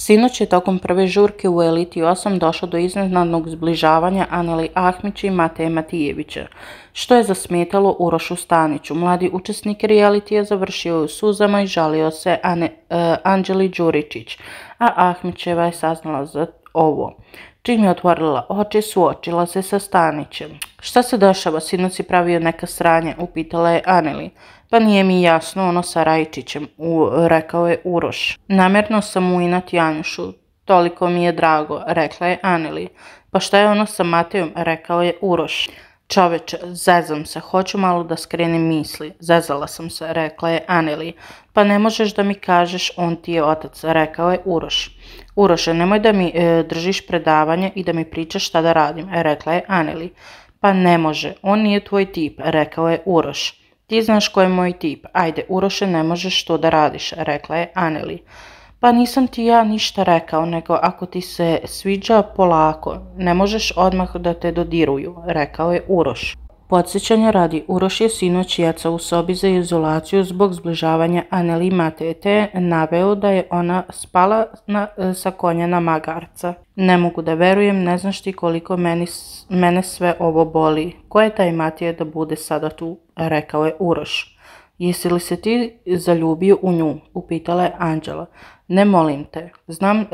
Sinoć je tokom prve žurke u Eliti 8 došlo do iznenadnog zbližavanja Aneli Ahmić i Mateja Matijevića, što je zasmetalo Urošu Staniću. Mladi učesnik Realiti je završio u suzama i žalio se e, Anđeli Đuričić, a Ahmićeva je saznala za ovo. Čim je otvorila oči, suočila se sa Stanićem. Šta se dešava, sinoć si pravio neka sranja, upitala je Aneli. Pa nije mi jasno ono sa Rajčićem, rekao je Uroš. Namjerno sam mu inat Janjušu, toliko mi je drago, rekla je Aneli. Pa šta je ono sa Matejom, rekao je Uroš. Čoveče, zezam se, hoću malo da skrenem misli. Zezala sam se, rekla je Aneli. Pa ne možeš da mi kažeš, on ti je otac, rekao je Uroš. Uroše, nemoj da mi e, držiš predavanje i da mi pričaš šta da radim, e, rekla je Aneli. Pa ne može, on nije tvoj tip, rekao je Uroš. Ti znaš ko je moj tip, ajde Uroše ne možeš to da radiš, rekla je Aneli. Pa nisam ti ja ništa rekao, nego ako ti se sviđa polako, ne možeš odmah da te dodiruju, rekao je Uroš. Podsjećanja radi, Uroš je sinoć jaca u sobi za izolaciju zbog zbližavanja Aneli Matete, naveo da je ona spala e, sa konja na magarca. Ne mogu da verujem, ne znaš ti koliko mene sve ovo boli. Ko je taj Matije da bude sada tu, rekao je Uroš. Jesi li se ti zaljubio u nju? Upitala je Anđela. Ne molim te, znam e,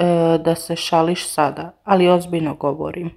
da se šališ sada, ali ozbiljno govorim.